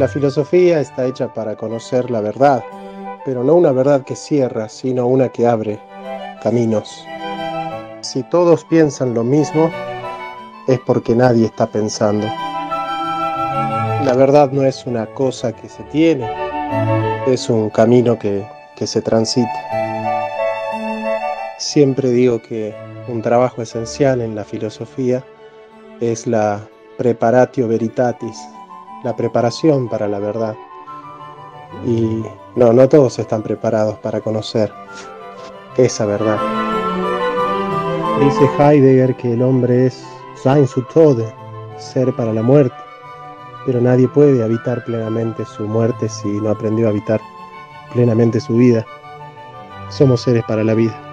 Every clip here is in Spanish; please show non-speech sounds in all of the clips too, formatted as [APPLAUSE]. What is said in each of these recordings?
La filosofía está hecha para conocer la verdad, pero no una verdad que cierra, sino una que abre caminos. Si todos piensan lo mismo, es porque nadie está pensando. La verdad no es una cosa que se tiene, es un camino que, se transita. Siempre digo que un trabajo esencial en la filosofía es la preparatio veritatis, la preparación para la verdad. Y no, no todos están preparados para conocer esa verdad. Dice Heidegger que el hombre es sein zu Tode, ser para la muerte, pero nadie puede habitar plenamente su muerte si no aprendió a habitar plenamente su vida. Somos seres para la vida.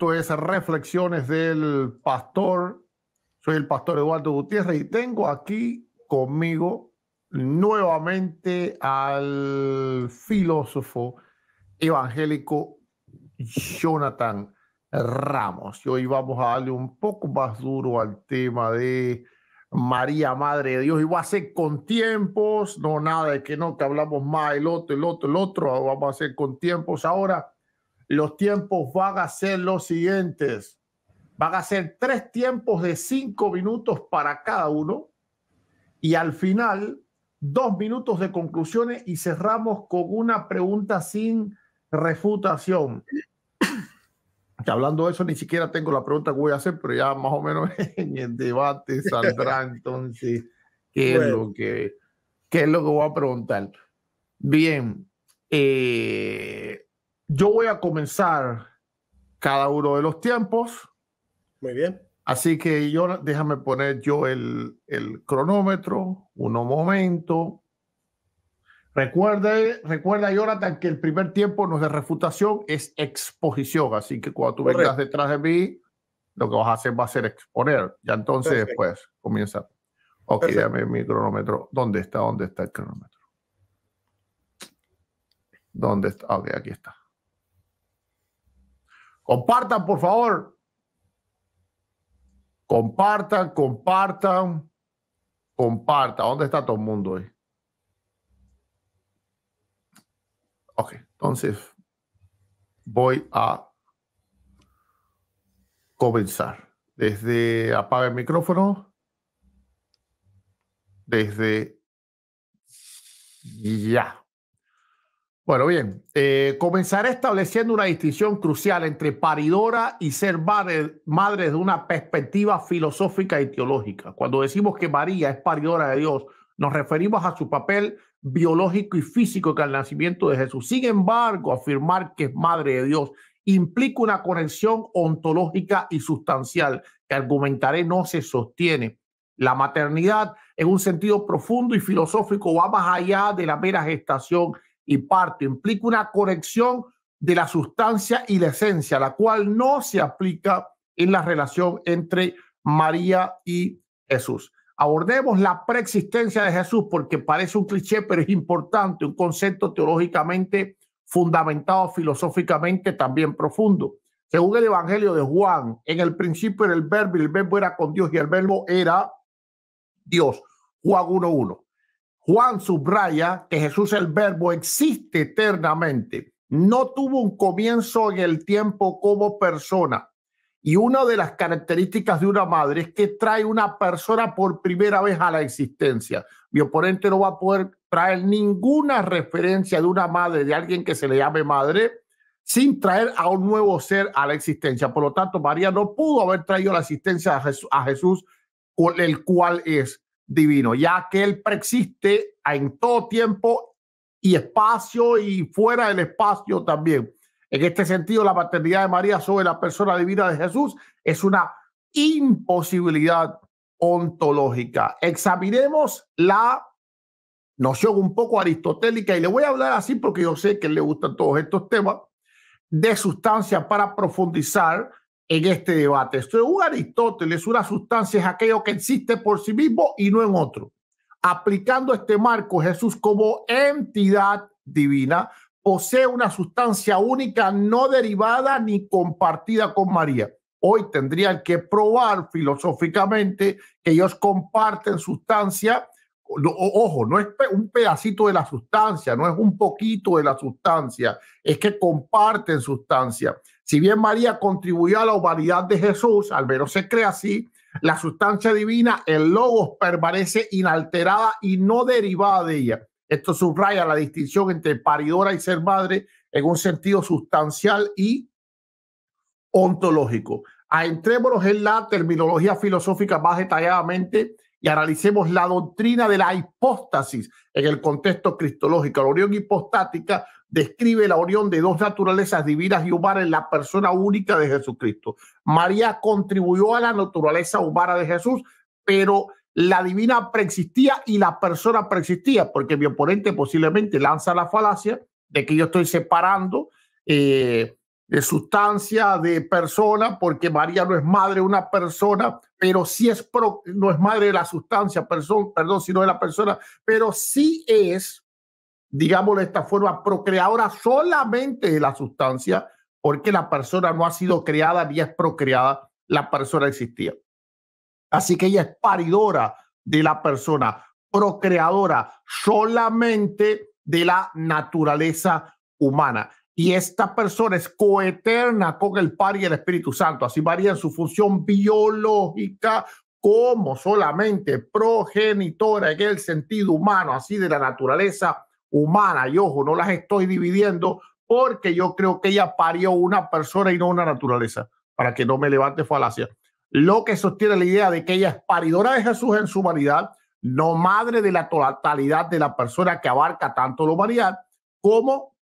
Esto es Reflexiones del Pastor. Soy el pastor Eduardo Gutiérrez y tengo aquí conmigo nuevamente al filósofo evangélico Jonathan Ramos. Y hoy vamos a darle un poco más duro al tema de María, Madre de Dios, y va a ser con tiempos, no nada de que no, que hablamos más el otro, el otro, el otro, vamos a ser con tiempos ahora los tiempos van a ser los siguientes. Van a ser tres tiempos de cinco minutos para cada uno y al final dos minutos de conclusiones y cerramos con una pregunta sin refutación. [COUGHS] hablando de eso, ni siquiera tengo la pregunta que voy a hacer, pero ya más o menos [LAUGHS] en el debate saldrá [LAUGHS] entonces qué, es, lo que, qué es lo que voy a preguntar. Bien, eh, yo voy a comenzar cada uno de los tiempos. Muy bien. Así que yo, déjame poner yo el, cronómetro, uno momento. Recuerde, recuerda, Jonathan, que el primer tiempo no es de refutación, es exposición. Así que cuando tú vengas detrás de mí, lo que vas a hacer va a ser exponer. Ya entonces después comienza. Ok, déjame mi cronómetro. ¿Dónde está? ¿Dónde está el cronómetro? ¿Dónde está? Ok, aquí está. Compartan, por favor. Compartan, compartan, compartan. ¿Dónde está todo el mundo hoy? Ok, entonces voy a comenzar. Desde apaga el micrófono. Desde ya. Bueno, bien, eh, comenzaré estableciendo una distinción crucial entre paridora y ser madre, madre de una perspectiva filosófica y teológica. Cuando decimos que María es paridora de Dios, nos referimos a su papel biológico y físico que al nacimiento de Jesús. Sin embargo, afirmar que es madre de Dios implica una conexión ontológica y sustancial que argumentaré no se sostiene. La maternidad, en un sentido profundo y filosófico, va más allá de la mera gestación y parto implica una conexión de la sustancia y la esencia, la cual no se aplica en la relación entre María y Jesús. Abordemos la preexistencia de Jesús porque parece un cliché, pero es importante, un concepto teológicamente fundamentado, filosóficamente también profundo. Según el Evangelio de Juan, en el principio era el verbo y el verbo era con Dios y el verbo era Dios. Juan 1.1. Juan subraya que Jesús el Verbo existe eternamente. No tuvo un comienzo en el tiempo como persona. Y una de las características de una madre es que trae una persona por primera vez a la existencia. Mi oponente no va a poder traer ninguna referencia de una madre, de alguien que se le llame madre, sin traer a un nuevo ser a la existencia. Por lo tanto, María no pudo haber traído la existencia a Jesús, a el cual es divino, ya que Él preexiste en todo tiempo y espacio y fuera del espacio también. En este sentido, la paternidad de María sobre la persona divina de Jesús es una imposibilidad ontológica. Examinemos la noción un poco aristotélica y le voy a hablar así porque yo sé que le gustan todos estos temas de sustancia para profundizar en este debate. Según Aristóteles, una sustancia es aquello que existe por sí mismo y no en otro. Aplicando este marco, Jesús como entidad divina posee una sustancia única, no derivada ni compartida con María. Hoy tendrían que probar filosóficamente que ellos comparten sustancia. Ojo, no es un pedacito de la sustancia, no es un poquito de la sustancia, es que comparten sustancia. Si bien María contribuyó a la humanidad de Jesús, al menos se cree así, la sustancia divina, el logos, permanece inalterada y no derivada de ella. Esto subraya la distinción entre paridora y ser madre en un sentido sustancial y ontológico. Entrémonos en la terminología filosófica más detalladamente y analicemos la doctrina de la hipóstasis en el contexto cristológico. La unión hipostática describe la unión de dos naturalezas divinas y humanas en la persona única de Jesucristo. María contribuyó a la naturaleza humana de Jesús, pero la divina preexistía y la persona preexistía, porque mi oponente posiblemente lanza la falacia de que yo estoy separando eh, de sustancia de persona, porque María no es madre de una persona, pero sí es no es madre de la sustancia, persona perdón, sino de la persona, pero sí es digámoslo de esta forma, procreadora solamente de la sustancia, porque la persona no ha sido creada ni es procreada, la persona existía. Así que ella es paridora de la persona, procreadora solamente de la naturaleza humana. Y esta persona es coeterna con el Padre y el Espíritu Santo. Así varía en su función biológica como solamente progenitora en el sentido humano, así de la naturaleza humana, y ojo, no las estoy dividiendo porque yo creo que ella parió una persona y no una naturaleza, para que no me levante falacia. Lo que sostiene la idea de que ella es paridora de Jesús en su humanidad, no madre de la totalidad de la persona que abarca tanto la humanidad, como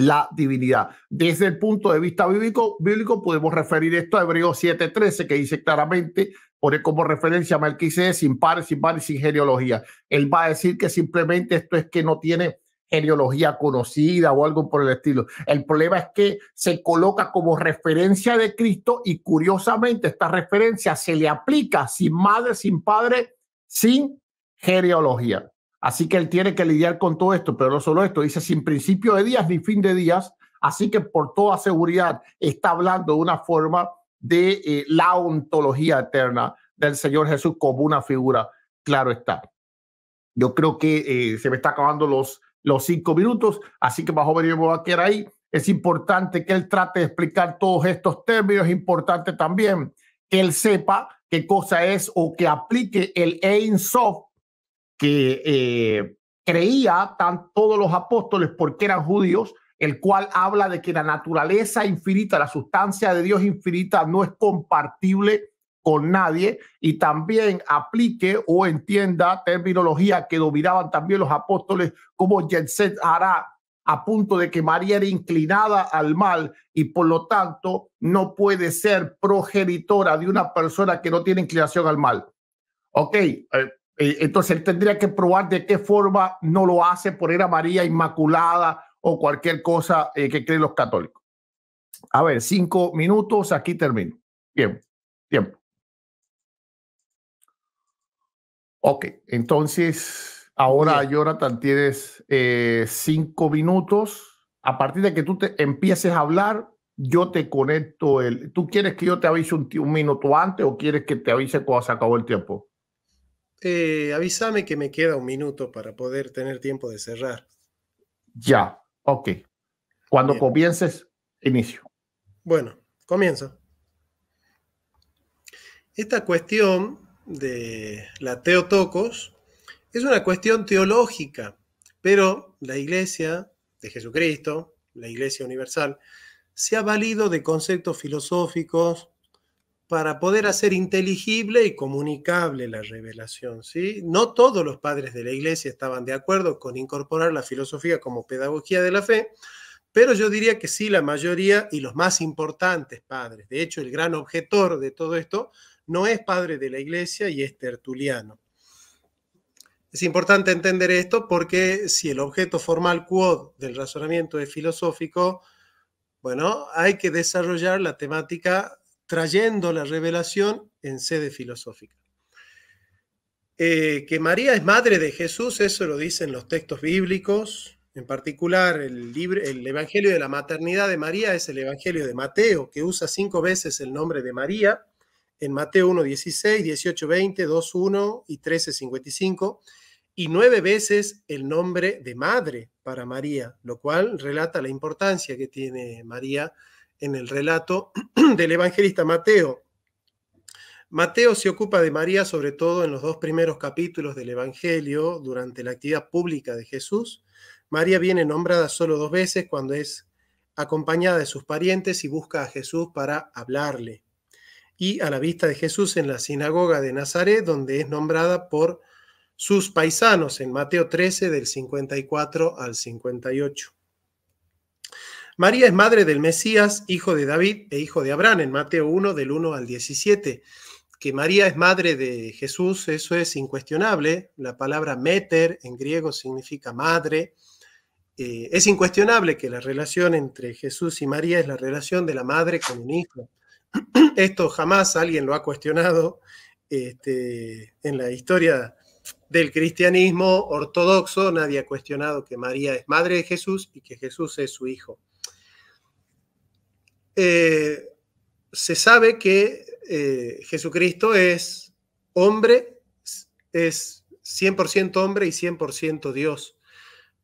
la divinidad. Desde el punto de vista bíblico, bíblico podemos referir esto a Hebreos 7:13, que dice claramente, pone como referencia a Melquisedec sin padre, sin madre, sin genealogía. Él va a decir que simplemente esto es que no tiene genealogía conocida o algo por el estilo. El problema es que se coloca como referencia de Cristo y curiosamente esta referencia se le aplica sin madre, sin padre, sin genealogía. Así que él tiene que lidiar con todo esto, pero no solo esto, dice sin principio de días ni fin de días, así que por toda seguridad está hablando de una forma de eh, la ontología eterna del Señor Jesús como una figura, claro está. Yo creo que eh, se me está acabando los, los cinco minutos, así que más o menos me voy a quedar ahí. Es importante que él trate de explicar todos estos términos, es importante también que él sepa qué cosa es o que aplique el Ein Sof que eh, creía tan todos los apóstoles porque eran judíos, el cual habla de que la naturaleza infinita, la sustancia de Dios infinita no es compatible con nadie y también aplique o entienda terminología que dominaban también los apóstoles como Jenset hará a punto de que María era inclinada al mal y por lo tanto no puede ser progenitora de una persona que no tiene inclinación al mal. Ok, eh, eh, entonces él tendría que probar de qué forma no lo hace por a María Inmaculada o cualquier cosa eh, que creen los católicos. A ver, cinco minutos, aquí termino. Bien, tiempo. Ok, entonces ahora Jonathan tienes eh, cinco minutos. A partir de que tú te empieces a hablar, yo te conecto el... ¿Tú quieres que yo te avise un minuto antes o quieres que te avise cuando se acabó el tiempo? Eh, avísame que me queda un minuto para poder tener tiempo de cerrar. Ya, ok. Cuando comiences, inicio. Bueno, comienzo. Esta cuestión de la Teotocos es una cuestión teológica, pero la Iglesia de Jesucristo, la Iglesia Universal, se ha valido de conceptos filosóficos, para poder hacer inteligible y comunicable la revelación. ¿sí? No todos los padres de la iglesia estaban de acuerdo con incorporar la filosofía como pedagogía de la fe, pero yo diría que sí, la mayoría y los más importantes padres. De hecho, el gran objetor de todo esto no es padre de la iglesia y es tertuliano. Es importante entender esto porque si el objeto formal quod del razonamiento es filosófico, bueno, hay que desarrollar la temática trayendo la revelación en sede filosófica. Eh, que María es madre de Jesús, eso lo dicen los textos bíblicos, en particular el, el Evangelio de la Maternidad de María es el Evangelio de Mateo, que usa cinco veces el nombre de María, en Mateo 1, 16, 18, 20, 2, 1 y 13, 55, y nueve veces el nombre de madre para María, lo cual relata la importancia que tiene María en el relato [CLEARS THROAT] del evangelista Mateo. Mateo se ocupa de María sobre todo en los dos primeros capítulos del Evangelio durante la actividad pública de Jesús. María viene nombrada solo dos veces cuando es acompañada de sus parientes y busca a Jesús para hablarle. Y a la vista de Jesús en la sinagoga de Nazaret, donde es nombrada por sus paisanos en Mateo 13 del 54 al 58. María es madre del Mesías, hijo de David e hijo de Abraham, en Mateo 1, del 1 al 17. Que María es madre de Jesús, eso es incuestionable. La palabra meter en griego significa madre. Eh, es incuestionable que la relación entre Jesús y María es la relación de la madre con un hijo. [CLEARS THROAT] Esto jamás alguien lo ha cuestionado este, en la historia del cristianismo ortodoxo. Nadie ha cuestionado que María es madre de Jesús y que Jesús es su hijo. Eh, se sabe que eh, Jesucristo es hombre, es 100% hombre y 100% Dios.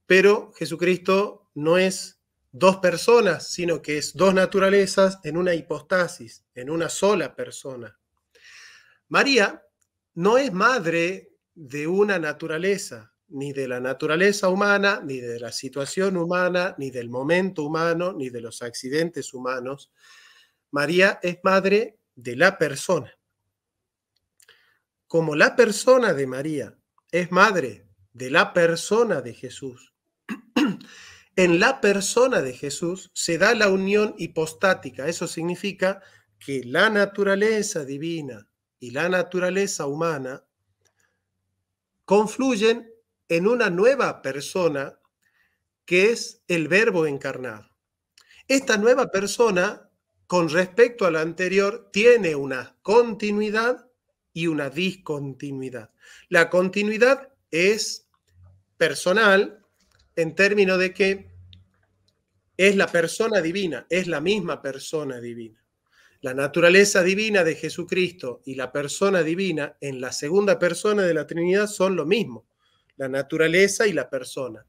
Pero Jesucristo no es dos personas, sino que es dos naturalezas en una hipostasis, en una sola persona. María no es madre de una naturaleza, ni de la naturaleza humana, ni de la situación humana, ni del momento humano, ni de los accidentes humanos. María es madre de la persona. Como la persona de María es madre de la persona de Jesús, [CLEARS THROAT] en la persona de Jesús se da la unión hipostática. Eso significa que la naturaleza divina y la naturaleza humana confluyen en una nueva persona que es el verbo encarnado. Esta nueva persona, con respecto a la anterior, tiene una continuidad y una discontinuidad. La continuidad es personal en términos de que es la persona divina, es la misma persona divina. La naturaleza divina de Jesucristo y la persona divina en la segunda persona de la Trinidad son lo mismo la naturaleza y la persona.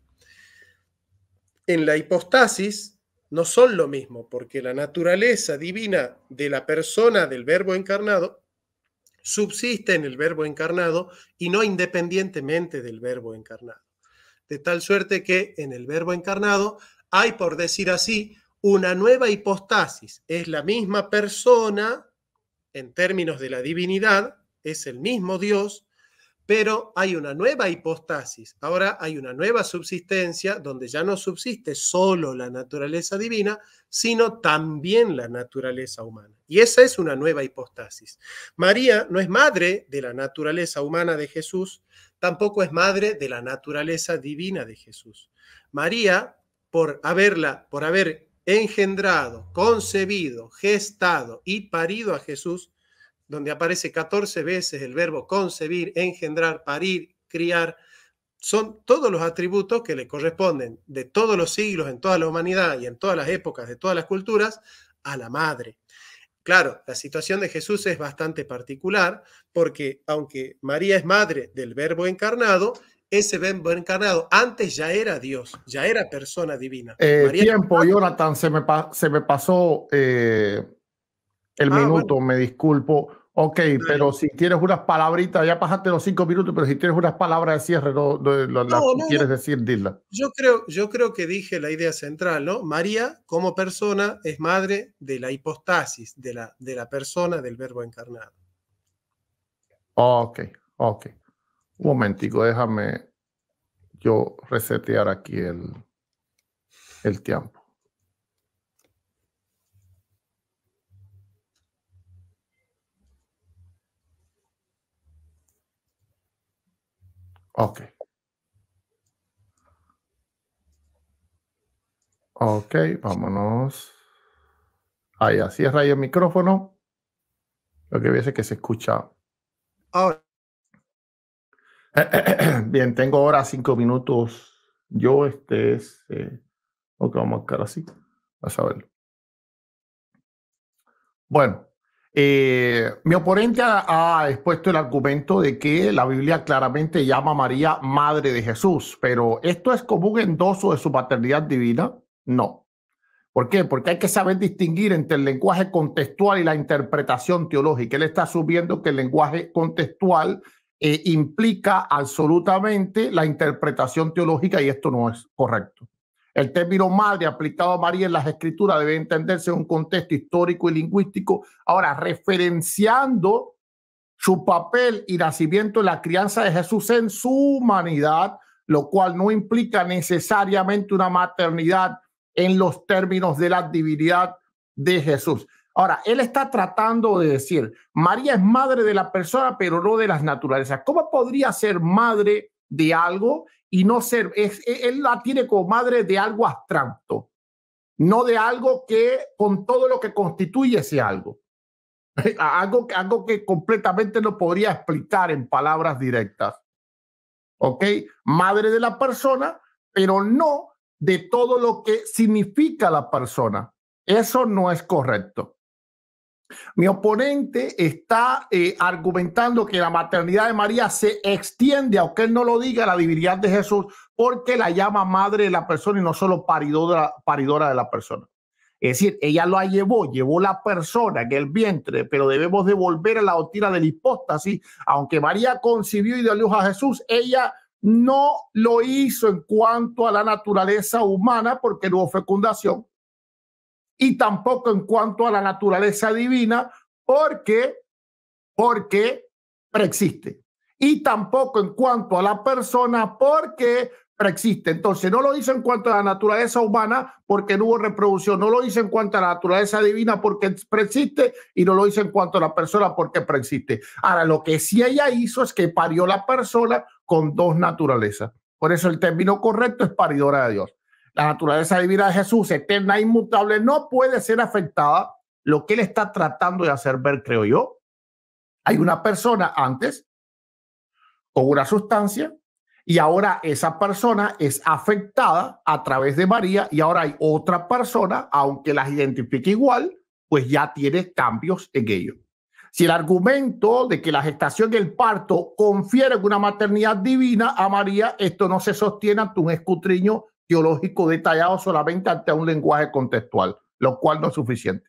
En la hipostasis no son lo mismo, porque la naturaleza divina de la persona del verbo encarnado subsiste en el verbo encarnado y no independientemente del verbo encarnado. De tal suerte que en el verbo encarnado hay, por decir así, una nueva hipostasis. Es la misma persona en términos de la divinidad, es el mismo Dios, pero hay una nueva hipostasis, ahora hay una nueva subsistencia donde ya no subsiste solo la naturaleza divina, sino también la naturaleza humana. Y esa es una nueva hipostasis. María no es madre de la naturaleza humana de Jesús, tampoco es madre de la naturaleza divina de Jesús. María, por haberla, por haber engendrado, concebido, gestado y parido a Jesús, donde aparece 14 veces el verbo concebir, engendrar, parir, criar, son todos los atributos que le corresponden de todos los siglos, en toda la humanidad y en todas las épocas, de todas las culturas, a la madre. Claro, la situación de Jesús es bastante particular porque aunque María es madre del verbo encarnado, ese verbo encarnado antes ya era Dios, ya era persona divina. Eh, tiempo, Jonathan, se me, se me pasó eh, el ah, minuto, me disculpo. Ok, pero si tienes unas palabritas, ya pasaste los cinco minutos, pero si tienes unas palabras de cierre, no, eh, las que quieres decir, dila. Yo creo, yo creo que dije la idea central, ¿no? María, como persona, es madre de la hipostasis, de la, de la persona, del verbo encarnado. Ok, ok. Un momentico, déjame yo resetear aquí el tiempo. Ok. Ok, vámonos. Ahí, así Ray, el micrófono. Lo que viese es que se escucha. [CLEARS THROAT] Bien, tengo ahora cinco minutos. Yo, este es. Eh, ok, vamos a buscar así. Vas a verlo. Bueno, eh, mi oponente ha, expuesto el argumento de que la Biblia claramente llama a María madre de Jesús, pero ¿esto es como un endoso de su paternidad divina? No. ¿Por qué? Porque hay que saber distinguir entre el lenguaje contextual y la interpretación teológica. Él está asumiendo que el lenguaje contextual eh, implica absolutamente la interpretación teológica y esto no es correcto. El término madre aplicado a María en las escrituras debe entenderse en un contexto histórico y lingüístico. Ahora, referenciando su papel y nacimiento en la crianza de Jesús en su humanidad, lo cual no implica necesariamente una maternidad en los términos de la divinidad de Jesús. Ahora, él está tratando de decir, María es madre de la persona, pero no de las naturalezas. ¿Cómo podría ser madre de algo y no ser, es, e, él la tiene como madre de algo abstracto, no de algo que con todo lo que constituye ese algo. [LAUGHS] Algo, algo que completamente no podría explicar en palabras directas. ¿Ok? Madre de la persona, pero no de todo lo que significa la persona. Eso no es correcto. Mi oponente está eh, argumentando que la maternidad de María se extiende, aunque él no lo diga, a la divinidad de Jesús, porque la llama madre de la persona y no solo paridora, de la persona. Es decir, ella lo llevó, llevó la persona en el vientre, pero debemos devolver a la doctrina de la hipóstasis. Aunque María concibió y dio luz a Jesús, ella no lo hizo en cuanto a la naturaleza humana porque no hubo fecundación y tampoco en cuanto a la naturaleza divina, porque, porque preexiste. Y tampoco en cuanto a la persona, porque preexiste. Entonces, no lo hizo en cuanto a la naturaleza humana porque no hubo reproducción, no lo dice en cuanto a la naturaleza divina porque preexiste y no lo dice en cuanto a la persona porque preexiste. Ahora, lo que sí ella hizo es que parió la persona con dos naturalezas. Por eso el término correcto es paridora de Dios. La naturaleza divina de Jesús, eterna e inmutable, no puede ser afectada. Lo que él está tratando de hacer ver, creo yo, hay una persona antes con una sustancia y ahora esa persona es afectada a través de María y ahora hay otra persona, aunque las identifique igual, pues ya tiene cambios en ello. Si el argumento de que la gestación y el parto confieren una maternidad divina a María, esto no se sostiene ante un escutriño teológico detallado solamente ante un lenguaje contextual, lo cual no es suficiente.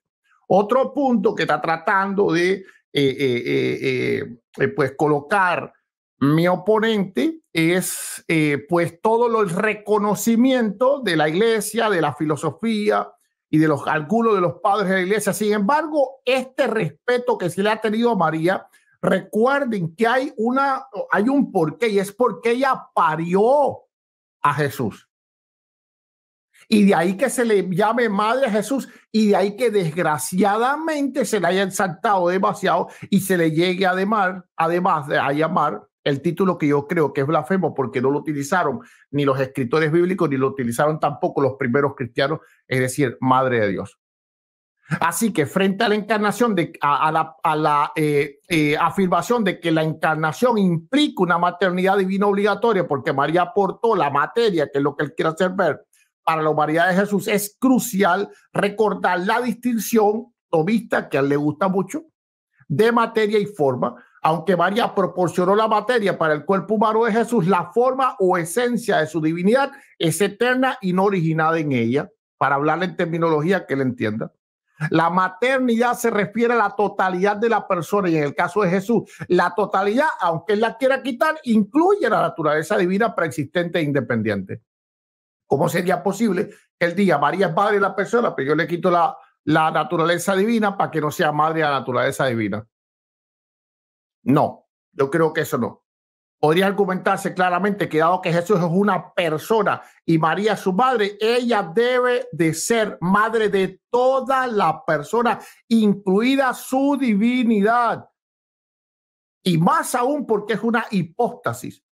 Otro punto que está tratando de eh, eh, eh, pues colocar mi oponente es pues todo el reconocimiento de la iglesia, de la filosofía, y de los algunos de los padres de la iglesia. Sin embargo, este respeto que se le ha tenido a María, recuerden que hay una hay un porqué y es porque ella parió a Jesús. Y de ahí que se le llame Madre a Jesús y de ahí que desgraciadamente se le haya exaltado demasiado y se le llegue a además de a llamar el título que yo creo que es blasfemo porque no lo utilizaron ni los escritores bíblicos ni lo utilizaron tampoco los primeros cristianos, es decir, Madre de Dios. Así que frente a la encarnación, de, a, la, eh, eh, afirmación de que la encarnación implica una maternidad divina obligatoria porque María aportó la materia, que es lo que él quiere hacer ver, para la humanidad de Jesús, es crucial recordar la distinción tomista, que a él le gusta mucho, de materia y forma. Aunque María proporcionó la materia para el cuerpo humano de Jesús, la forma o esencia de su divinidad es eterna y no originada en ella, para hablarle en terminología que él entienda. La maternidad se refiere a la totalidad de la persona y en el caso de Jesús, la totalidad, aunque él la quiera quitar, incluye la naturaleza divina preexistente e independiente. ¿Cómo sería posible que el día María es madre de la persona, pero yo le quito la, la naturaleza divina para que no sea madre de la naturaleza divina? No, yo creo que eso no. Podría argumentarse claramente que dado que Jesús es una persona y María es su madre, ella debe de ser madre de toda la persona, incluida su divinidad. Y más aún porque es una hipóstasis.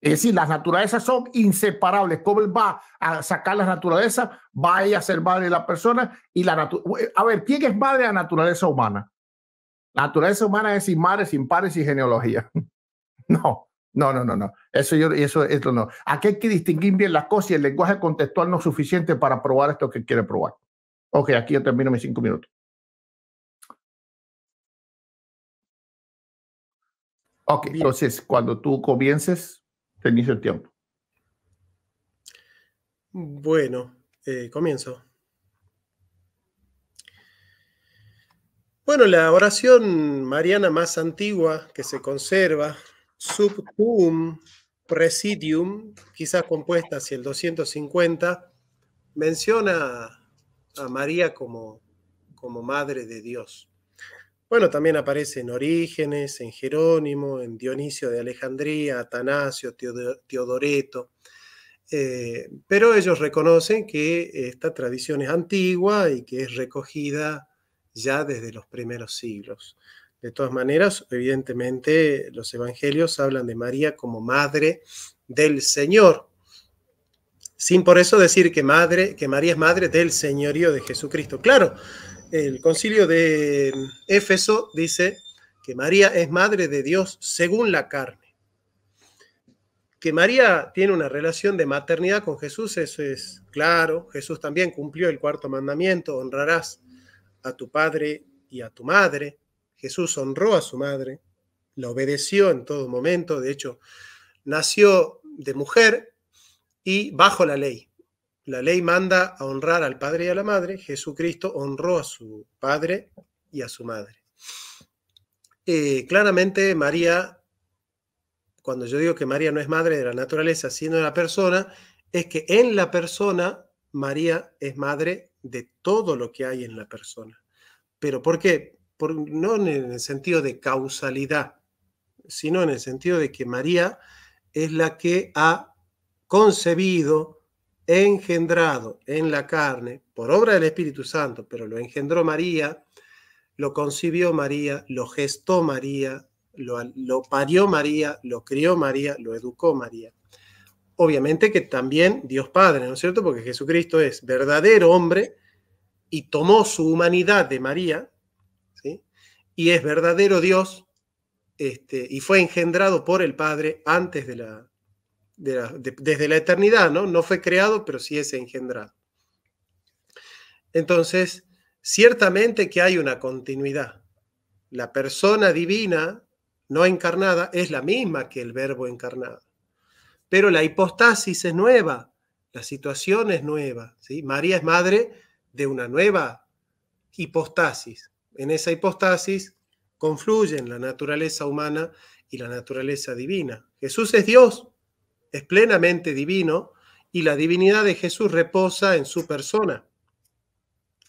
Es decir, las naturalezas son inseparables. él va a sacar las naturalezas, va a, ella a ser madre de la persona y la eh, A ver, ¿quién es madre de la naturaleza humana? La naturaleza humana es sin madre, sin pares sin genealogía. [LAUGHS] No, no, no, no, no. Eso yo, eso, esto no. Aquí hay que distinguir bien las cosas y el lenguaje contextual no es suficiente para probar esto que quiere probar. Ok, aquí yo termino mis cinco minutos. Ok, entonces cuando tú comiences, se el tiempo. Bueno, eh, comienzo. Bueno, la oración mariana más antigua que se conserva, sub tuum presidium, quizás compuesta hacia el 250, menciona a María como, como madre de Dios. Bueno, también aparece en Orígenes, en Jerónimo, en Dionisio de Alejandría, Atanasio, Teodoreto. Eh, pero ellos reconocen que esta tradición es antigua y que es recogida ya desde los primeros siglos. De todas maneras, evidentemente los evangelios hablan de María como madre del Señor, sin por eso decir que, que María es madre del señorío de Jesucristo. Claro, el concilio de Éfeso dice que María es madre de Dios según la carne. Que María tiene una relación de maternidad con Jesús, eso es claro. Jesús también cumplió el cuarto mandamiento, honrarás a tu padre y a tu madre. Jesús honró a su madre, la obedeció en todo momento, de hecho, nació de mujer y bajo la ley. La ley manda a honrar al padre y a la madre. Jesucristo honró a su padre y a su madre. Eh, claramente María, cuando yo digo que María no es madre de la naturaleza, sino de la persona, es que en la persona María es madre de todo lo que hay en la persona. ¿Pero por qué? no en el sentido de causalidad, sino en el sentido de que María es la que ha concebido, engendrado en la carne por obra del Espíritu Santo, pero lo engendró María, lo concibió María, lo gestó María, lo, parió María, lo crió María, lo educó María. Obviamente que también Dios Padre, ¿no es cierto? Porque Jesucristo es verdadero hombre y tomó su humanidad de María, ¿sí? Y es verdadero Dios este, y fue engendrado por el Padre antes de la, desde la eternidad, ¿no? No fue creado, pero sí es engendrado. Entonces, ciertamente que hay una continuidad. La persona divina no encarnada es la misma que el verbo encarnado. Pero la hipostasis es nueva, la situación es nueva. María es madre de una nueva hipostasis. En esa hipostasis confluyen la naturaleza humana y la naturaleza divina. Jesús es Dios, es plenamente divino y la divinidad de Jesús reposa en su persona.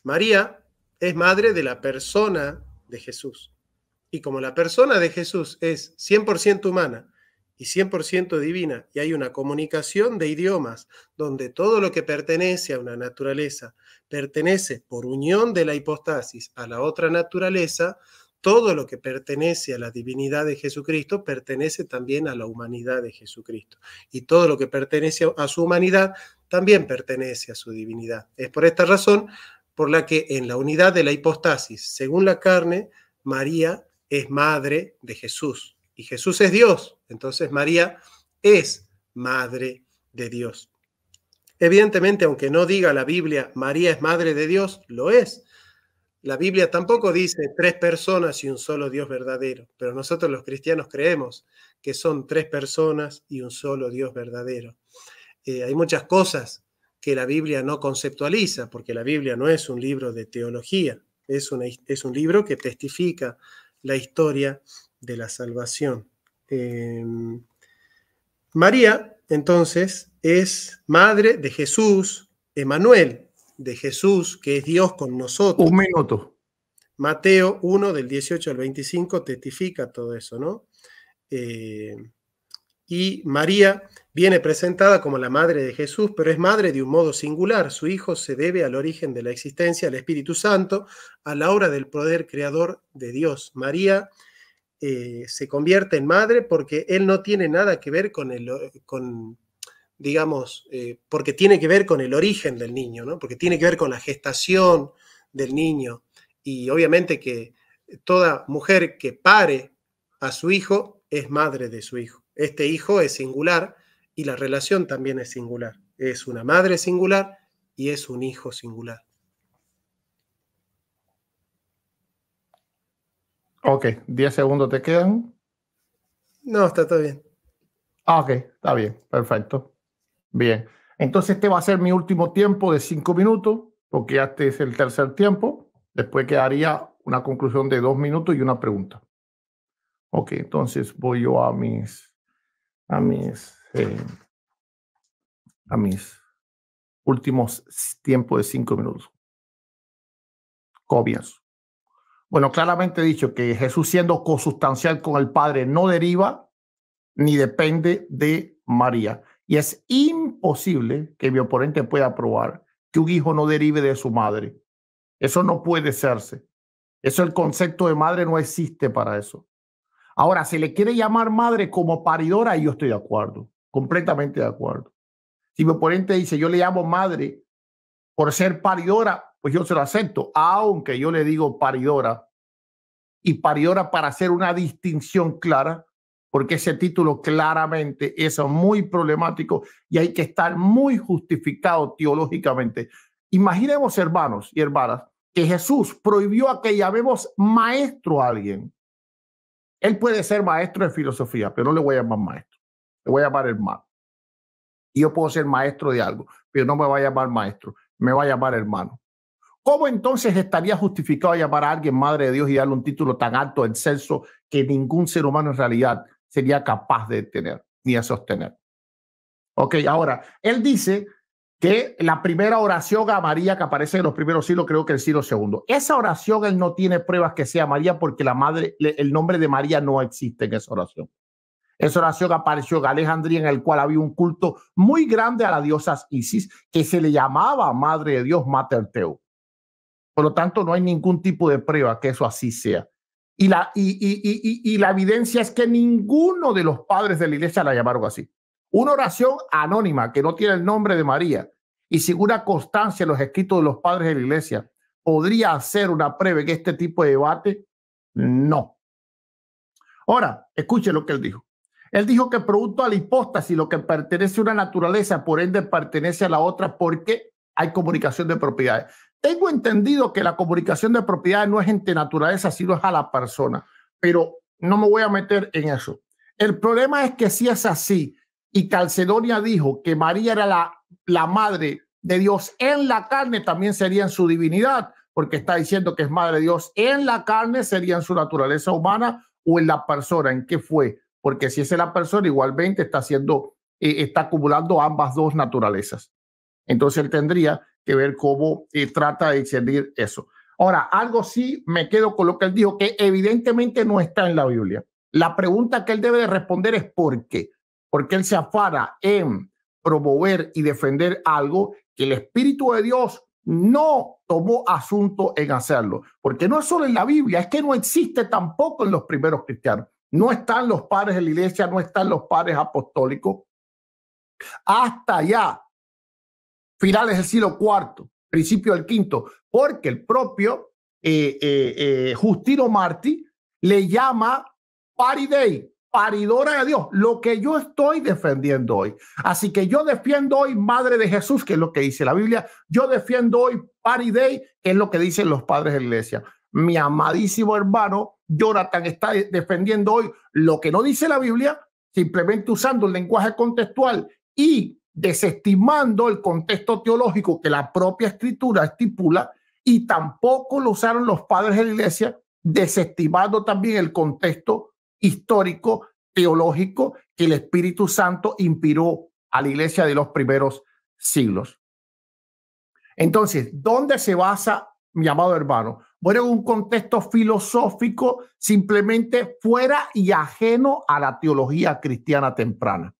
María es madre de la persona de Jesús. Y como la persona de Jesús es 100% humana y 100% divina, y hay una comunicación de idiomas donde todo lo que pertenece a una naturaleza pertenece por unión de la hipóstasis a la otra naturaleza, todo lo que pertenece a la divinidad de Jesucristo pertenece también a la humanidad de Jesucristo. Y todo lo que pertenece a su humanidad también pertenece a su divinidad. Es por esta razón por la que en la unidad de la hipostasis, según la carne, María es madre de Jesús. Y Jesús es Dios. Entonces María es madre de Dios. Evidentemente, aunque no diga la Biblia, María es madre de Dios, lo es la Biblia tampoco dice tres personas y un solo Dios verdadero, pero nosotros los cristianos creemos que son tres personas y un solo Dios verdadero. Eh, hay muchas cosas que la Biblia no conceptualiza, porque la Biblia no es un libro de teología, es, un libro que testifica la historia de la salvación. Em, María, entonces, es madre de Jesús, Emanuel, de Jesús, que es Dios con nosotros. Un minuto. Mateo 1, del 18 al 25, testifica todo eso, ¿no? Eh, y María viene presentada como la madre de Jesús, pero es madre de un modo singular. Su hijo se debe al origen de la existencia, al Espíritu Santo, a la obra del poder creador de Dios. María eh, se convierte en madre porque él no tiene nada que ver con el, con digamos, eh, porque tiene que ver con el origen del niño, ¿no? porque tiene que ver con la gestación del niño. Y obviamente que toda mujer que pare a su hijo es madre de su hijo. Este hijo es singular y la relación también es singular. Es una madre singular y es un hijo singular. Ok, 10 segundos te quedan. No, está todo bien. Ah, ok, está bien, perfecto. Bien, entonces este va a ser mi último tiempo de cinco minutos, porque este es el tercer tiempo. Después quedaría una conclusión de dos minutos y una pregunta. Ok, entonces voy yo a mis, a mis, eh, a mis últimos tiempos de cinco minutos. Cobias. Bueno, claramente he dicho que Jesús siendo consustancial con el Padre no deriva ni depende de María. Y es imposible que mi oponente pueda probar que un hijo no derive de su madre. Eso no puede serse. Eso el concepto de madre no existe para eso. Ahora, si le quiere llamar madre como paridora, y yo estoy de acuerdo, completamente de acuerdo. Si mi oponente dice, yo le llamo madre por ser paridora, pues yo se lo acepto, aunque yo le digo paridora y paridora para hacer una distinción clara porque ese título claramente es muy problemático y hay que estar muy justificado teológicamente. Imaginemos, hermanos y hermanas, que Jesús prohibió a que llamemos maestro a alguien. Él puede ser maestro de filosofía, pero no le voy a llamar maestro, le voy a llamar hermano. Y yo puedo ser maestro de algo, pero no me va a llamar maestro, me va a llamar hermano. ¿Cómo entonces estaría justificado llamar a alguien madre de Dios y darle un título tan alto, censo que ningún ser humano en realidad sería capaz de tener ni de sostener. Ok, ahora, él dice que la primera oración a María que aparece en los primeros siglos, creo que el siglo segundo. Esa oración él no tiene pruebas que sea María porque la madre, el nombre de María no existe en esa oración. Esa oración apareció en Alejandría, en el cual había un culto muy grande a la diosa Isis, que se le llamaba Madre de Dios, Mater Teo. Por lo tanto, no hay ningún tipo de prueba que eso así sea. Y la, y, la evidencia es que ninguno de los padres de la iglesia la llamaron así. Una oración anónima que no tiene el nombre de María y sin una constancia en los escritos de los padres de la iglesia podría hacer una prueba que este tipo de debate no. Ahora, escuche lo que él dijo. Él dijo que producto a la hipóstasis, lo que pertenece a una naturaleza, por ende pertenece a la otra, porque hay comunicación de propiedades. Tengo entendido que la comunicación de propiedad no es entre naturaleza, sino es a la persona, pero no me voy a meter en eso. El problema es que si es así, y Calcedonia dijo que María era la, la madre de Dios en la carne, también sería en su divinidad, porque está diciendo que es madre de Dios en la carne, sería en su naturaleza humana o en la persona, en qué fue, porque si es en la persona, igualmente está haciendo, eh, está acumulando ambas dos naturalezas. Entonces él tendría que ver cómo eh, trata de discernir eso. Ahora, algo sí me quedo con lo que él dijo, que evidentemente no está en la Biblia. La pregunta que él debe de responder es por qué. Porque él se afana en promover y defender algo que el Espíritu de Dios no tomó asunto en hacerlo. Porque no es solo en la Biblia, es que no existe tampoco en los primeros cristianos. No están los padres de la iglesia, no están los padres apostólicos. Hasta allá finales del siglo cuarto, principio del quinto, porque el propio eh, eh, eh, Justino Martí le llama Paridei, paridora de Dios, lo que yo estoy defendiendo hoy. Así que yo defiendo hoy Madre de Jesús, que es lo que dice la Biblia, yo defiendo hoy Paridei, que es lo que dicen los padres de la iglesia. Mi amadísimo hermano Jonathan está defendiendo hoy lo que no dice la Biblia, simplemente usando el lenguaje contextual y desestimando el contexto teológico que la propia escritura estipula y tampoco lo usaron los padres de la iglesia, desestimando también el contexto histórico, teológico que el Espíritu Santo inspiró a la iglesia de los primeros siglos. Entonces, ¿dónde se basa, mi amado hermano? Bueno, un contexto filosófico simplemente fuera y ajeno a la teología cristiana temprana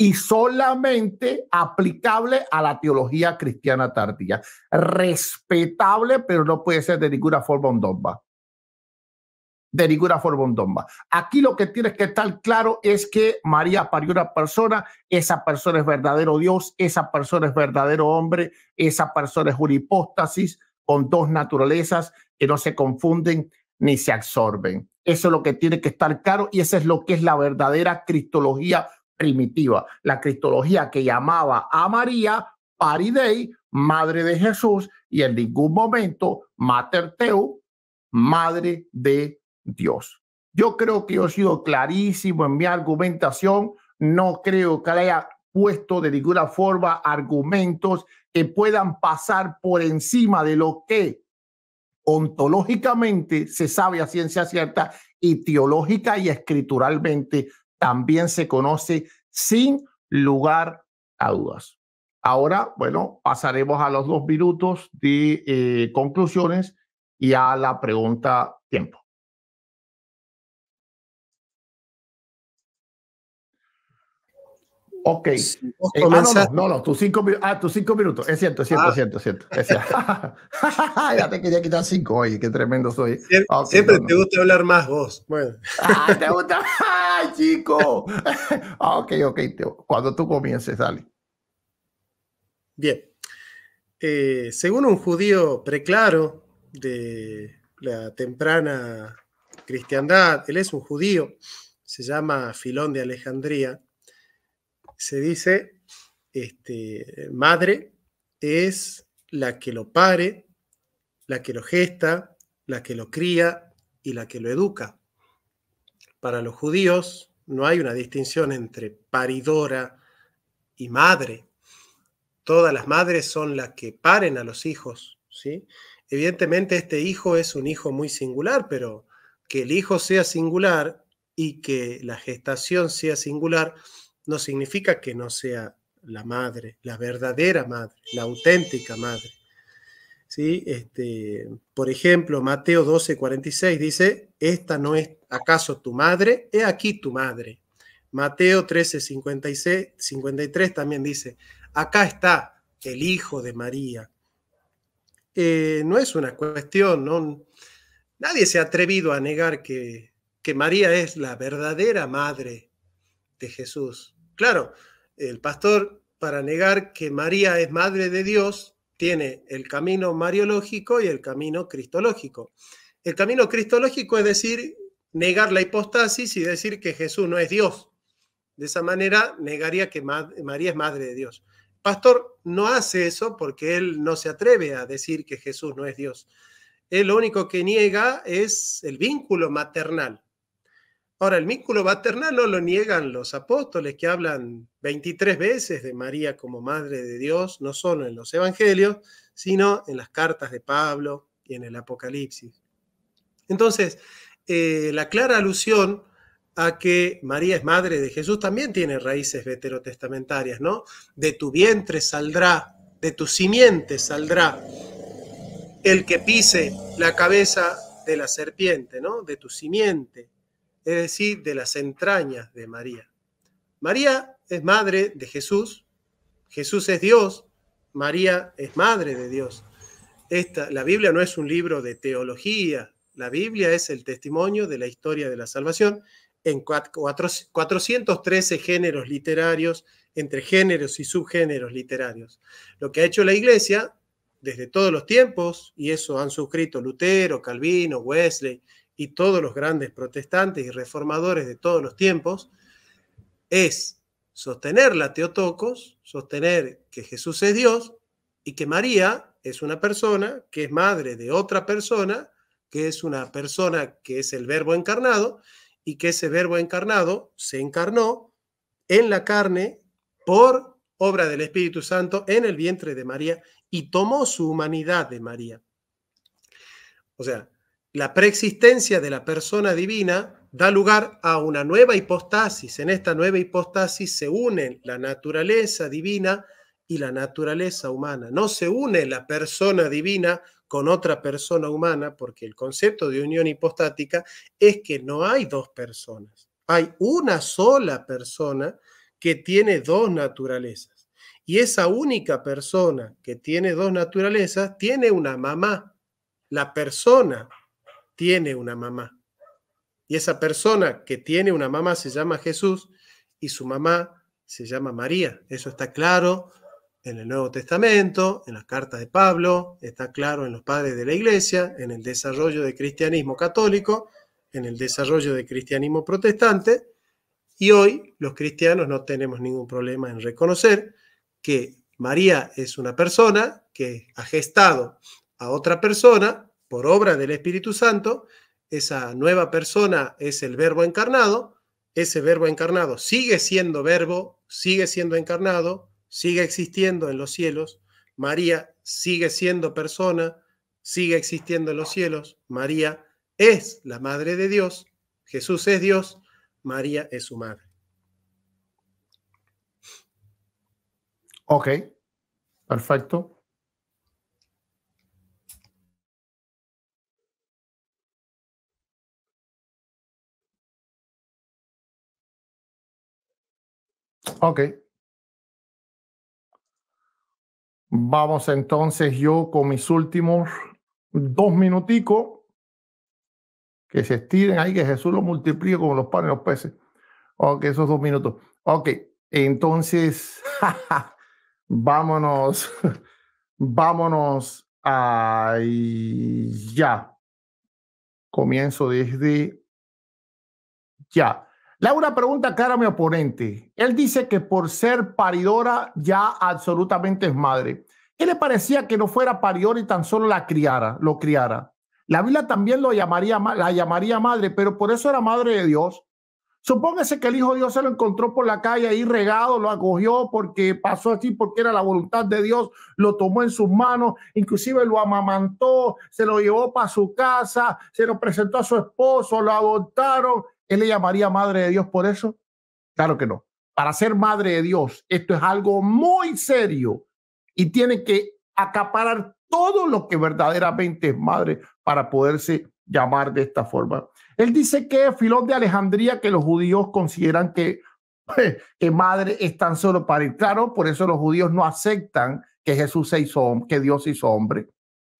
y solamente aplicable a la teología cristiana tardía. Respetable, pero no puede ser de ninguna forma un domba. De ninguna forma un domba. Aquí lo que tienes que estar claro es que María parió una persona, esa persona es verdadero Dios, esa persona es verdadero hombre, esa persona es una hipóstasis con dos naturalezas que no se confunden ni se absorben. Eso es lo que tiene que estar claro y eso es lo que es la verdadera cristología primitiva, la cristología que llamaba a María Paridei, madre de Jesús, y en ningún momento Mater madre de Dios. Yo creo que he sido clarísimo en mi argumentación, no creo que haya puesto de ninguna forma argumentos que puedan pasar por encima de lo que ontológicamente se sabe a ciencia cierta y teológica y escrituralmente también se conoce sin lugar a dudas. Ahora, bueno, pasaremos a los dos minutos de eh, conclusiones y a la pregunta tiempo. Ok. Eh, ah, no, no, tus cinco, ah, tus cinco minutos. Es cierto, es cierto, ah. es cierto, es cierto. [LAUGHS] ya te quería quitar cinco, hoy, qué tremendo soy. Ah, siempre, te gusta hablar más vos. Bueno. te gusta. [LAUGHS] [LAUGHS] ¡Ah, chico! ok, ok. Cuando tú comiences, dale. Bien. Eh, según un judío preclaro de la temprana cristiandad, él es un judío, se llama Filón de Alejandría se dice, este, madre es la que lo pare, la que lo gesta, la que lo cría y la que lo educa. Para los judíos no hay una distinción entre paridora y madre. Todas las madres son las que paren a los hijos, ¿sí? Evidentemente este hijo es un hijo muy singular, pero que el hijo sea singular y que la gestación sea singular no significa que no sea la madre, la verdadera madre, la auténtica madre. ¿Sí? Este, por ejemplo, Mateo 12, 46 dice, esta no es acaso tu madre, he aquí tu madre. Mateo 13, 53 también dice, acá está el hijo de María. Eh, no es una cuestión, ¿no? nadie se ha atrevido a negar que, que María es la verdadera madre de Jesús. Claro, el pastor, para negar que María es madre de Dios, tiene el camino mariológico y el camino cristológico. El camino cristológico es decir, negar la hipostasis y decir que Jesús no es Dios. De esa manera negaría que María es madre de Dios. Pastor no hace eso porque él no se atreve a decir que Jesús no es Dios. Él lo único que niega es el vínculo maternal. Ahora, el vínculo paternal no lo niegan los apóstoles que hablan 23 veces de María como Madre de Dios, no solo en los Evangelios, sino en las cartas de Pablo y en el Apocalipsis. Entonces, eh, la clara alusión a que María es madre de Jesús también tiene raíces veterotestamentarias, ¿no? De tu vientre saldrá, de tu simiente saldrá el que pise la cabeza de la serpiente, ¿no? De tu simiente es decir, de las entrañas de María. María es madre de Jesús, Jesús es Dios, María es madre de Dios. Esta, la Biblia no es un libro de teología, la Biblia es el testimonio de la historia de la salvación en 413 géneros literarios, entre géneros y subgéneros literarios. Lo que ha hecho la Iglesia desde todos los tiempos, y eso han suscrito Lutero, Calvino, Wesley, y todos los grandes protestantes y reformadores de todos los tiempos, es sostener la Teotocos, sostener que Jesús es Dios y que María es una persona que es madre de otra persona, que es una persona que es el verbo encarnado y que ese verbo encarnado se encarnó en la carne por obra del Espíritu Santo en el vientre de María y tomó su humanidad de María. O sea, la preexistencia de la persona divina da lugar a una nueva hipostasis. En esta nueva hipostasis se unen la naturaleza divina y la naturaleza humana. No se une la persona divina con otra persona humana, porque el concepto de unión hipostática es que no hay dos personas, hay una sola persona que tiene dos naturalezas. Y esa única persona que tiene dos naturalezas tiene una mamá. La persona tiene una mamá. Y esa persona que tiene una mamá se llama Jesús y su mamá se llama María. Eso está claro en el Nuevo Testamento, en las cartas de Pablo, está claro en los padres de la Iglesia, en el desarrollo del cristianismo católico, en el desarrollo del cristianismo protestante. Y hoy los cristianos no tenemos ningún problema en reconocer que María es una persona que ha gestado a otra persona por obra del Espíritu Santo, esa nueva persona es el verbo encarnado, ese verbo encarnado sigue siendo verbo, sigue siendo encarnado, sigue existiendo en los cielos, María sigue siendo persona, sigue existiendo en los cielos, María es la madre de Dios, Jesús es Dios, María es su madre. Ok, perfecto. Ok. Vamos entonces yo con mis últimos dos minuticos que se estiren ahí, que Jesús lo multiplique como los panes y los peces. Ok, esos dos minutos. Ok, entonces, [LAUGHS] vámonos, [LAUGHS] vámonos ya. Comienzo desde ya. Le hago una pregunta clara a mi oponente. Él dice que por ser paridora ya absolutamente es madre. ¿Qué le parecía que no fuera paridora y tan solo la criara, lo criara? La Biblia también lo llamaría, la llamaría madre, pero por eso era madre de Dios. Supóngase que el Hijo de Dios se lo encontró por la calle ahí regado, lo acogió porque pasó así, porque era la voluntad de Dios, lo tomó en sus manos, inclusive lo amamantó, se lo llevó para su casa, se lo presentó a su esposo, lo adoptaron ¿Él le llamaría madre de Dios por eso? Claro que no. Para ser madre de Dios, esto es algo muy serio y tiene que acaparar todo lo que verdaderamente es madre para poderse llamar de esta forma. Él dice que Filón de Alejandría, que los judíos consideran que, [LAUGHS] que madre es tan solo para él. Claro, por eso los judíos no aceptan que Jesús se hizo, que Dios es hizo hombre.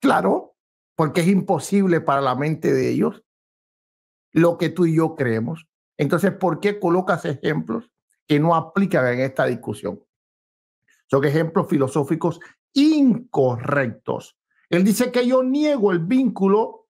Claro, porque es imposible para la mente de ellos lo que tú y yo creemos. Entonces, ¿por qué colocas ejemplos que no aplican en esta discusión? Son ejemplos filosóficos incorrectos. Él dice que yo niego el vínculo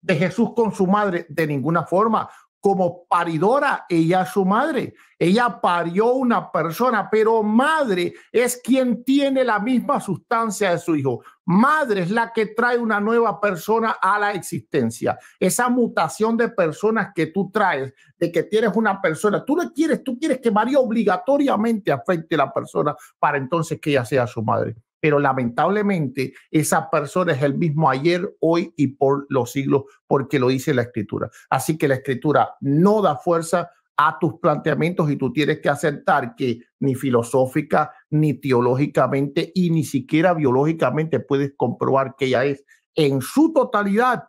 de Jesús con su madre de ninguna forma como paridora, ella su madre. Ella parió una persona, pero madre es quien tiene la misma sustancia de su hijo. Madre es la que trae una nueva persona a la existencia. Esa mutación de personas que tú traes, de que tienes una persona, tú no quieres, tú quieres que María obligatoriamente afecte a la persona para entonces que ella sea su madre pero lamentablemente esa persona es el mismo ayer, hoy y por los siglos, porque lo dice la escritura. Así que la escritura no da fuerza a tus planteamientos y tú tienes que aceptar que ni filosófica, ni teológicamente y ni siquiera biológicamente puedes comprobar que ella es en su totalidad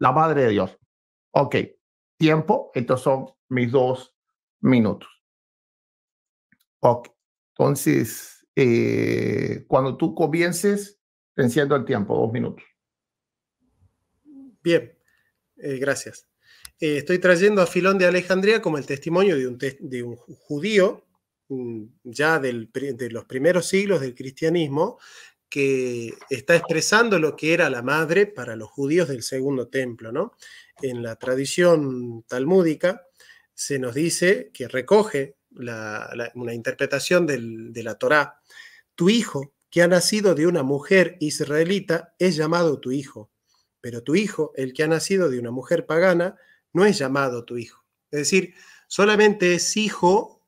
la madre de Dios. Ok, tiempo, estos son mis dos minutos. Ok, entonces... Eh, cuando tú comiences, te enciendo el tiempo, dos minutos. Bien, eh, gracias. Eh, estoy trayendo a Filón de Alejandría como el testimonio de un, judío mm, ya de los primeros siglos del cristianismo, que está expresando lo que era la madre para los judíos del segundo templo. ¿no? En la tradición talmúdica se nos dice que recoge una interpretación de la Torá tu hijo, que ha nacido de una mujer israelita, es llamado tu hijo, pero tu hijo, el que ha nacido de una mujer pagana, no es llamado tu hijo. Es decir, solamente es hijo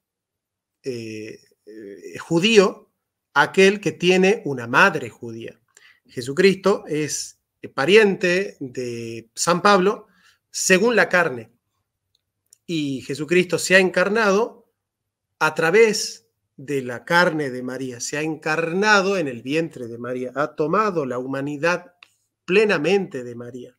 eh, eh, judío aquel que tiene una madre judía. Jesucristo es pariente de San Pablo según la carne. Y Jesucristo se ha encarnado a través de la carne de María, se ha encarnado en el vientre de María, ha tomado la humanidad plenamente de María.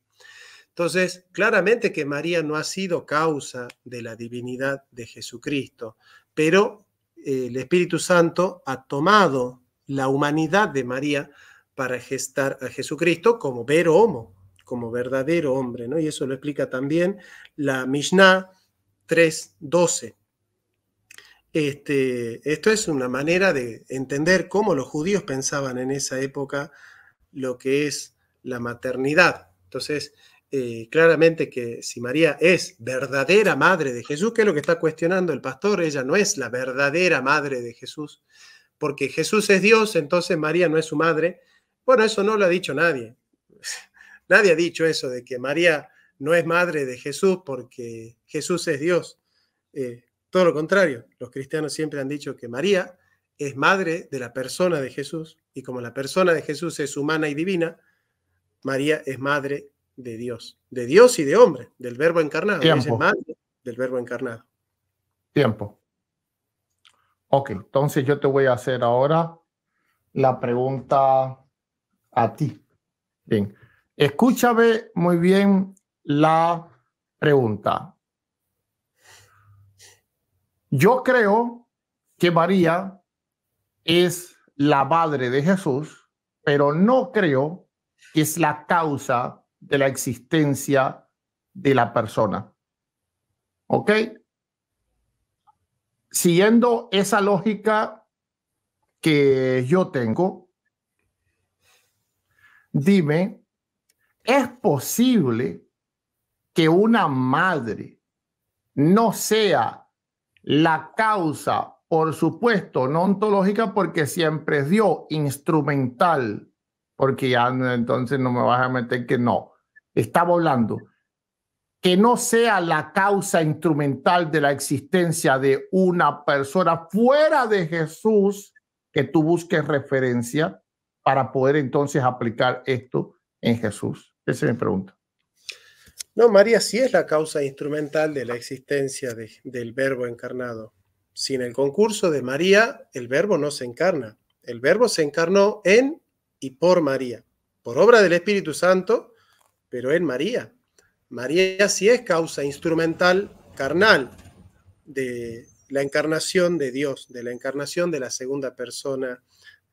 Entonces, claramente que María no ha sido causa de la divinidad de Jesucristo, pero eh, el Espíritu Santo ha tomado la humanidad de María para gestar a Jesucristo como vero homo, como verdadero hombre, ¿no? Y eso lo explica también la Mishnah 3.12. Este, esto es una manera de entender cómo los judíos pensaban en esa época lo que es la maternidad. Entonces, eh, claramente que si María es verdadera madre de Jesús, que es lo que está cuestionando el pastor, ella no es la verdadera madre de Jesús, porque Jesús es Dios, entonces María no es su madre. Bueno, eso no lo ha dicho nadie. [LAUGHS] nadie ha dicho eso de que María no es madre de Jesús porque Jesús es Dios. Eh, todo lo contrario, los cristianos siempre han dicho que María es madre de la persona de Jesús y como la persona de Jesús es humana y divina, María es madre de Dios, de Dios y de hombre, del verbo encarnado. madre del verbo encarnado. Tiempo. Ok, entonces yo te voy a hacer ahora la pregunta a ti. Bien, escúchame muy bien la pregunta. Yo creo que María es la madre de Jesús, pero no creo que es la causa de la existencia de la persona. ¿Ok? Siguiendo esa lógica que yo tengo, dime, ¿es posible que una madre no sea la causa, por supuesto, no ontológica porque siempre es instrumental, porque ya entonces no me vas a meter que no. Estaba hablando que no sea la causa instrumental de la existencia de una persona fuera de Jesús que tú busques referencia para poder entonces aplicar esto en Jesús. Esa es mi pregunta. No, María sí es la causa instrumental de la existencia del verbo encarnado. Sin el concurso de María, el verbo no se encarna. El verbo se encarnó en y por María, por obra del Espíritu Santo, pero en María. María sí es causa instrumental carnal de la encarnación de Dios, de la encarnación de la segunda persona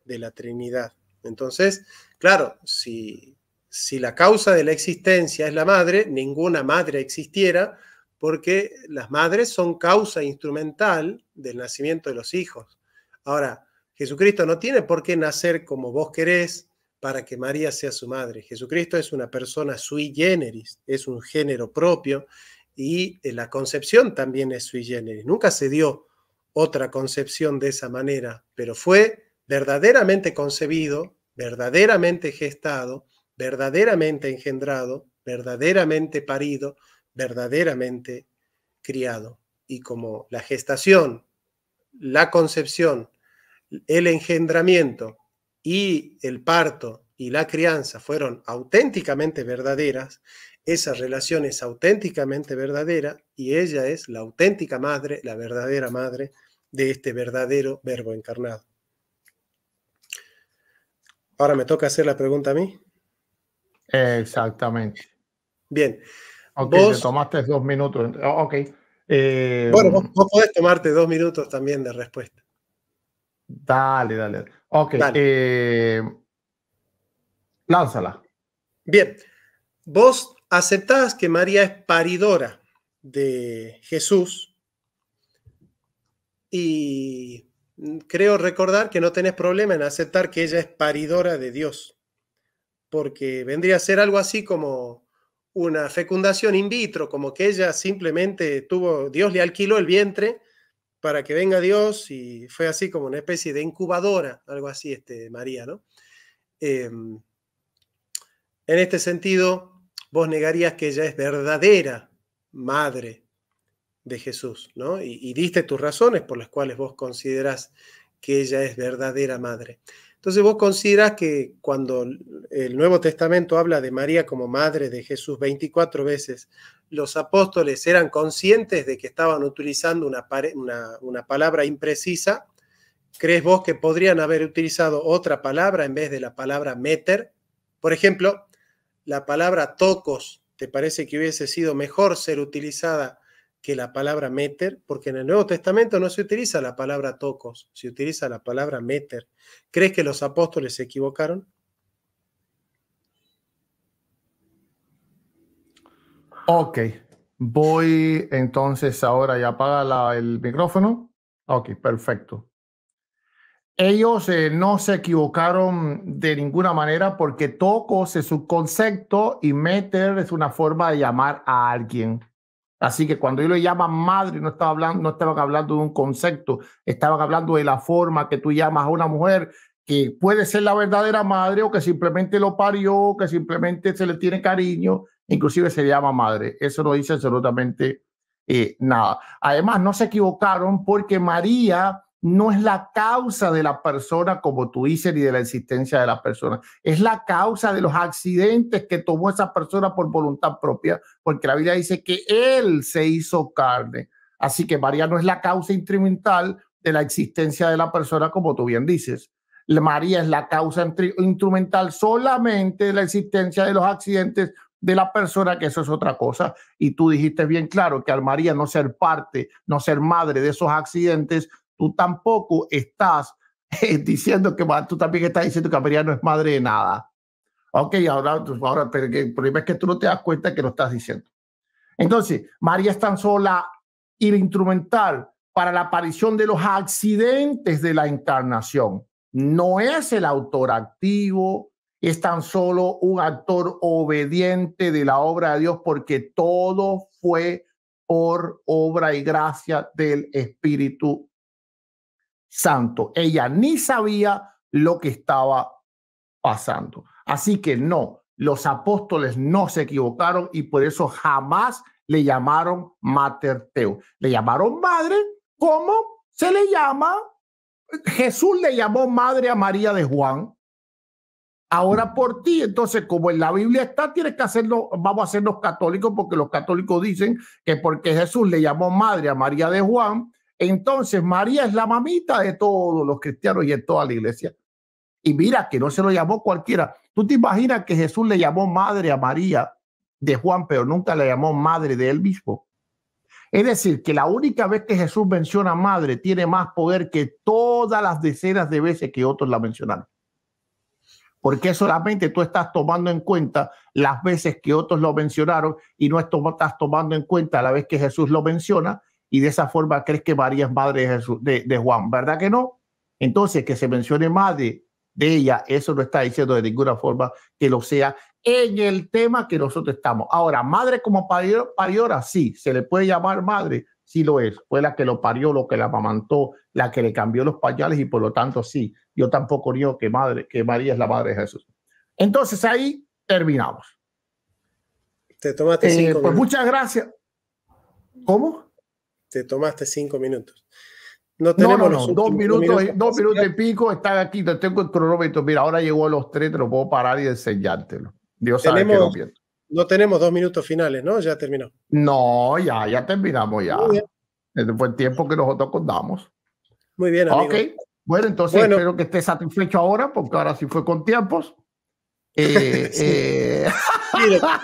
de la Trinidad. Entonces, claro, si si la causa de la existencia es la madre, ninguna madre existiera, porque las madres son causa instrumental del nacimiento de los hijos. Ahora, Jesucristo no tiene por qué nacer como vos querés para que María sea su madre. Jesucristo es una persona sui generis, es un género propio y eh, la concepción también es sui generis. Nunca se dio otra concepción de esa manera, pero fue verdaderamente concebido, verdaderamente gestado verdaderamente engendrado, verdaderamente parido, verdaderamente criado. Y como la gestación, la concepción, el engendramiento y el parto y la crianza fueron auténticamente verdaderas, esa relación es auténticamente verdadera y ella es la auténtica madre, la verdadera madre de este verdadero verbo encarnado. Ahora me toca hacer la pregunta a mí. Exactamente. Bien. Ok, tomaste dos minutos. Oh, ok. Eh, bueno, vos, podés tomarte dos minutos también de respuesta. Dale, dale. Ok. Eh, lánzala. Bien. Vos aceptás que María es paridora de Jesús y creo recordar que no tenés problema en aceptar que ella es paridora de Dios porque vendría a ser algo así como una fecundación in vitro, como que ella simplemente tuvo, Dios le alquiló el vientre para que venga Dios y fue así como una especie de incubadora, algo así, este, María, ¿no? Em, en este sentido, vos negarías que ella es verdadera madre de Jesús, ¿no? Y, y diste tus razones por las cuales vos considerás que ella es verdadera madre. Entonces vos consideras que cuando el Nuevo Testamento habla de María como madre de Jesús 24 veces, los apóstoles eran conscientes de que estaban utilizando una, una palabra imprecisa. ¿Crees vos que podrían haber utilizado otra palabra en vez de la palabra meter? Por ejemplo, la palabra tocos, ¿te parece que hubiese sido mejor ser utilizada que la palabra meter, porque en el Nuevo Testamento no se utiliza la palabra tocos, se utiliza la palabra meter. ¿Crees que los apóstoles se equivocaron? Ok, voy entonces ahora y apaga el micrófono. Ok, perfecto. Ellos eh, no se equivocaron de ninguna manera porque tocos es un concepto y meter es una forma de llamar a alguien. Así que cuando yo le llaman madre, no, estaba hablando, no estaban hablando de un concepto, estaban hablando de la forma que tú llamas a una mujer que puede ser la verdadera madre o que simplemente lo parió, que simplemente se le tiene cariño, inclusive se le llama madre. Eso no dice absolutamente eh, nada. Además, no se equivocaron porque María no es la causa de la persona, como tú dices, ni de la existencia de la persona. Es la causa de los accidentes que tomó esa persona por voluntad propia, porque la Biblia dice que él se hizo carne. Así que María no es la causa instrumental de la existencia de la persona, como tú bien dices. María es la causa instrumental solamente de la existencia de los accidentes de la persona, que eso es otra cosa. Y tú dijiste bien claro que al María no ser parte, no ser madre de esos accidentes, tú tampoco estás eh, diciendo que tú también estás diciendo que María no es madre de nada. Ok, ahora, ahora pero el problema es que tú no te das cuenta que lo estás diciendo. Entonces, María es tan sola y el instrumental para la aparición de los accidentes de la encarnación. No es el autor activo, es tan solo un actor obediente de la obra de Dios porque todo fue por obra y gracia del Espíritu santo. Ella ni sabía lo que estaba pasando. Así que no, los apóstoles no se equivocaron y por eso jamás le llamaron Mater Teo. Le llamaron madre como se le llama. Jesús le llamó madre a María de Juan. Ahora mm. por ti, entonces como en la Biblia está, tienes que hacerlo, vamos a los católicos porque los católicos dicen que porque Jesús le llamó madre a María de Juan, entonces, María es la mamita de todos los cristianos y de toda la iglesia. Y mira que no se lo llamó cualquiera. ¿Tú te imaginas que Jesús le llamó madre a María de Juan, pero nunca le llamó madre de él mismo? Es decir, que la única vez que Jesús menciona madre tiene más poder que todas las decenas de veces que otros la mencionaron. Porque solamente tú estás tomando en cuenta las veces que otros lo mencionaron y no estás tomando en cuenta la vez que Jesús lo menciona y de esa forma crees que María es madre de, Juan, ¿verdad que no? Entonces, que se mencione madre de ella, eso no está diciendo de ninguna forma que lo sea en el tema que nosotros estamos. Ahora, madre como parió, pariora, sí, se le puede llamar madre, sí lo es. Fue la que lo parió, lo que la amamantó, la que le cambió los pañales y por lo tanto sí. Yo tampoco digo que, madre, que María es la madre de Jesús. Entonces ahí terminamos. Te eh, cinco Pues muchas gracias. ¿Cómo? te tomaste cinco minutos. No tenemos Dos, minutos, dos minutos y pico está aquí, te tengo el cronómetro. Mira, ahora llegó a los tres, te lo puedo parar y enseñártelo. Dios sabe que no No tenemos dos minutos finales, ¿no? Ya terminó. No, ya, ya terminamos ya. después fue el tiempo que nosotros contamos. Muy bien, amigo. Ok, bueno, entonces espero que estés satisfecho ahora, porque ahora sí fue con tiempos. [LAUGHS] Eh, eh.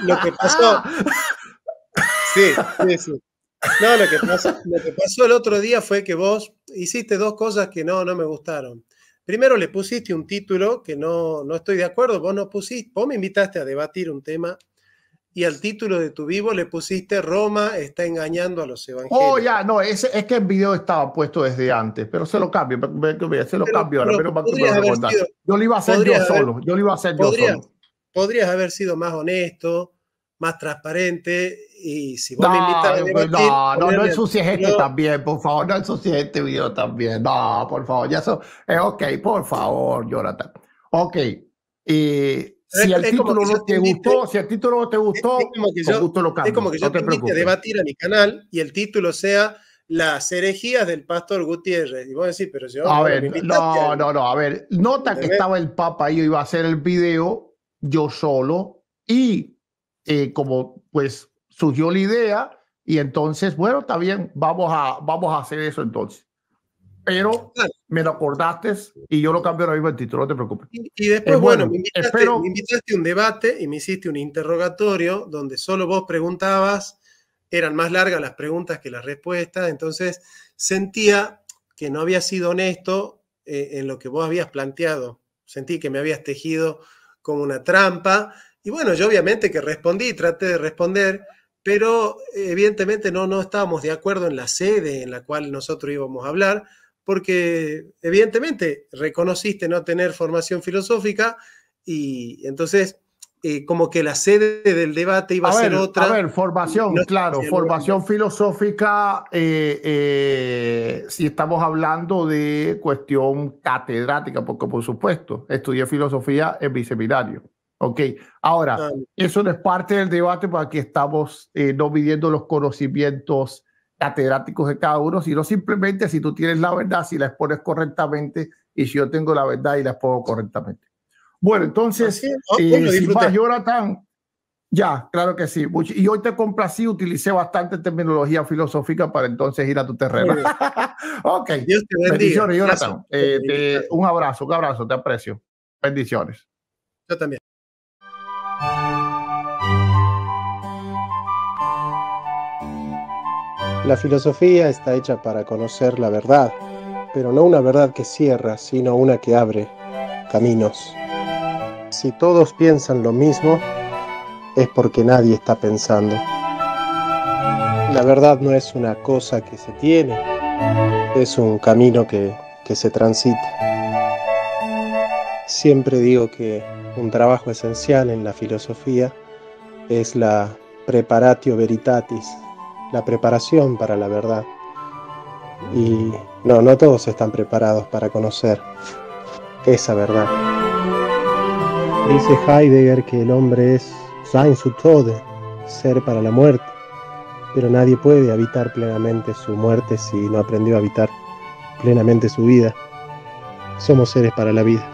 lo, que pasó. [LAUGHS] Sí, sí, sí. No, lo que, pasó el otro día fue que vos hiciste dos cosas que no, no me gustaron. Primero le pusiste un título que no, no estoy de acuerdo, vos no pusiste, vos me invitaste a debatir un tema y al título de tu vivo le pusiste Roma está engañando a los evangelios. Oh, ya, no, es, que el video estaba puesto desde antes, pero se lo cambio, se lo cambio ahora, pero, Yo lo iba a hacer yo solo, yo lo iba a hacer yo solo. Podrías haber sido más honesto, más transparente y si vos no, me invitas a debatir, No, no, no ensucies esto también, por favor, no ensucies este video también. No, por favor, ya eso es eh, ok, por favor, Jonathan. Ok. y si el título no te, gustó, si el título no te gustó, es, como que yo, gusto lo cambio, no te, te invite a debatir a mi canal y el título sea las herejías del pastor Gutiérrez. Y vos decís, pero yo... A ver, no, no, no, a ver, nota que estaba el Papa y yo iba a hacer el video yo solo y eh, como pues surgió la idea y entonces, bueno, está bien, vamos a, vamos a hacer eso entonces. Pero me lo acordaste y yo lo cambio ahora mismo el título, no te preocupes. Y, después, bueno, me, invitaste, a un debate y me hiciste un interrogatorio donde solo vos preguntabas, eran más largas las preguntas que las respuestas, entonces sentía que no había sido honesto eh, en lo que vos habías planteado. Sentí que me habías tejido como una trampa. Y bueno, yo obviamente que respondí, traté de responder, pero evidentemente no, no estábamos de acuerdo en la sede en la cual nosotros íbamos a hablar, porque evidentemente reconociste no tener formación filosófica y entonces eh, como que la sede del debate iba a, ser otra. A ver, formación, claro, formación filosófica, eh, eh, si estamos hablando de cuestión catedrática, porque por supuesto, estudié filosofía en mi seminario. Ok, ahora, ah, eso no es parte del debate porque aquí estamos eh, no midiendo los conocimientos catedráticos de cada uno, sino simplemente si tú tienes la verdad, si la expones correctamente y si yo tengo la verdad y la expongo correctamente. Bueno, entonces, ¿Y oh, eh, Jonathan, ya, claro que sí. Y hoy te complací, utilicé bastante terminología filosófica para entonces ir a tu terreno. [LAUGHS] ok, bendiciones, Jonathan. Eh, un abrazo, un abrazo, te aprecio. Bendiciones. Yo también. La filosofía está hecha para conocer la verdad, pero no una verdad que cierra, sino una que abre caminos. Si todos piensan lo mismo, es porque nadie está pensando. La verdad no es una cosa que se tiene, es un camino que, se transita. Siempre digo que un trabajo esencial en la filosofía es la preparatio veritatis, la preparación para la verdad. Y no, no todos están preparados para conocer esa verdad. Dice Heidegger que el hombre es sein zu Tode, ser para la muerte, pero nadie puede habitar plenamente su muerte si no aprendió a habitar plenamente su vida. Somos seres para la vida.